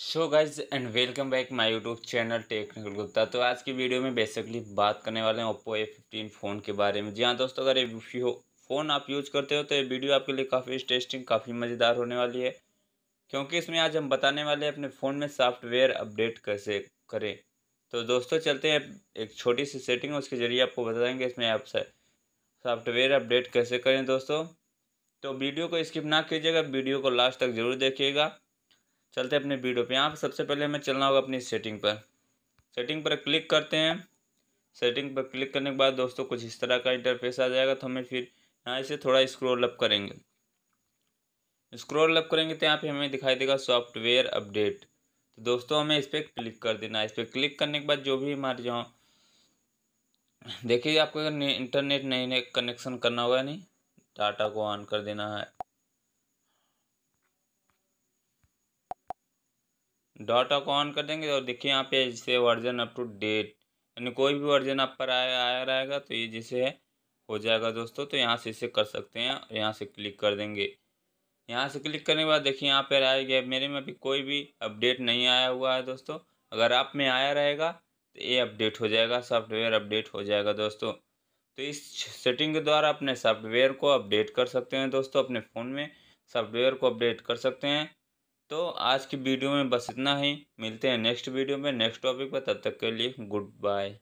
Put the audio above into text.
so guys and welcome back my YouTube channel technical Gupta तो आज की वीडियो में बेसिकली बात करने वाले हैं ओप्पो ए फिफ्टीन फ़ोन के बारे में जी हाँ दोस्तों अगर ये फ़ोन आप यूज करते हो तो ये वीडियो आपके लिए काफ़ी इंटरेस्टिंग काफ़ी मज़ेदार होने वाली है क्योंकि इसमें आज हम बताने वाले हैं अपने फ़ोन में सॉफ्टवेयर अपडेट कैसे करें तो दोस्तों चलते हैं एक छोटी सी सेटिंग उसके ज़रिए आपको बताएँगे इसमें आप सॉफ्टवेयर अपडेट कैसे करें दोस्तों तो वीडियो को स्किप ना कीजिएगा वीडियो को लास्ट तक ज़रूर देखिएगा चलते हैं अपने वीडियो पे यहाँ पे सबसे पहले हमें चलना होगा अपनी सेटिंग पर सेटिंग पर क्लिक करते हैं सेटिंग पर क्लिक करने के बाद दोस्तों कुछ इस तरह का इंटरफेस आ जाएगा तो हमें फिर यहाँ इसे थोड़ा स्क्रोल अप करेंगे स्क्रोल अप करेंगे तो यहाँ पे हमें दिखाई देगा सॉफ्टवेयर अपडेट तो दोस्तों हमें इस पर क्लिक कर देना है इस पर क्लिक करने के बाद जो भी हमारे जो देखिए आपको अगर इंटरनेट नहीं कनेक्शन करना होगा नहीं डाटा को ऑन कर देना है डाटा को ऑन कर देंगे और देखिए यहाँ पे जैसे वर्जन अप टू डेट यानी कोई भी वर्जन आप पर आया आया रहेगा तो ये जैसे है हो जाएगा दोस्तों तो यहाँ से इसे कर सकते हैं यहाँ से क्लिक कर देंगे यहाँ से क्लिक करने के बाद देखिए यहाँ पर आया गया मेरे में अभी कोई भी अपडेट नहीं आया हुआ है दोस्तों अगर आप में आया रहेगा तो ये अपडेट हो जाएगा सॉफ्टवेयर अपडेट हो जाएगा दोस्तों तो इस सेटिंग के द्वारा अपने सॉफ्टवेयर को अपडेट कर सकते हैं दोस्तों अपने फ़ोन में सॉफ्टवेयर को अपडेट कर सकते हैं तो आज की वीडियो में बस इतना ही मिलते हैं नेक्स्ट वीडियो में नेक्स्ट टॉपिक पर तब तक के लिए गुड बाय